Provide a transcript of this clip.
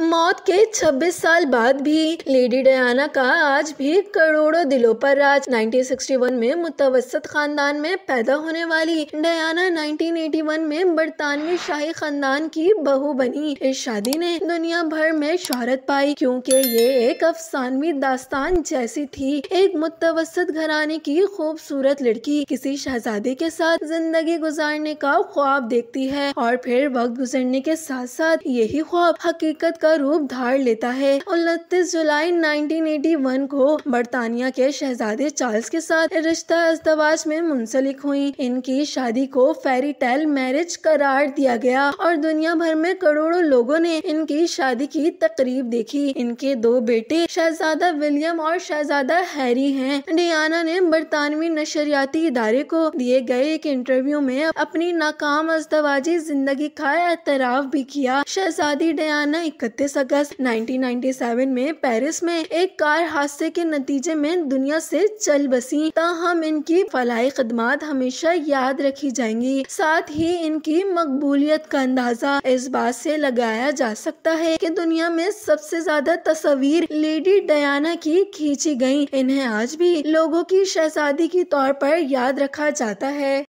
मौत के 26 साल बाद भी लेडी डयाना का आज भी करोड़ों दिलों पर राज 1961 में मुतवसत खानदान में पैदा होने वाली डयाना 1981 में बरतानवी शाही खानदान की बहू बनी इस शादी ने दुनिया भर में शोहरत पाई क्योंकि ये एक अफसानवी दास्तान जैसी थी एक मुतवसत घराने की खूबसूरत लड़की किसी शहजादे के साथ जिंदगी गुजारने का ख्वाब देखती है और फिर वक्त गुजरने के साथ साथ यही ख्वाब हकीकत का रूप धार लेता है उनतीस जुलाई 1981 को बरतानिया के शहजादे चार्ल्स के साथ रिश्ता अस्तवाज में मुंसलिक हुई इनकी शादी को फेरी टेल मैरिज करार दिया गया और दुनिया भर में करोड़ों लोगों ने इनकी शादी की तकरीब देखी इनके दो बेटे शहजादा विलियम और शहजादा हैरी हैं डियाना ने बरतानवी नशरियाती इदारे को दिए गए एक इंटरव्यू में अपनी नाकाम अस्तवाजी जिंदगी का एतराफ भी किया शहजादी डयाना इकतीस તે સગસ 1997 મે પેરિસ મે એક કાર હادثે કે નતીજે મે દુનિયા સે ચલ બસી તા હમ ઇનકી ફલહાઈ કદમાત હમેશા યાદ રખી જાયેંગે સાથ હી ઇનકી મકબૂલિયત કા અંદાઝા ઇસ બાત સે લગાયા જા સકતા હે કે દુનિયા મે سبસે જ્યાદા તસવીર લેડી દયાના કી ખેંચી ગઈ ઇन्हे આજ ભી લોકો કી શહાદી કી તોર પર યાદ રખા જાતા હૈ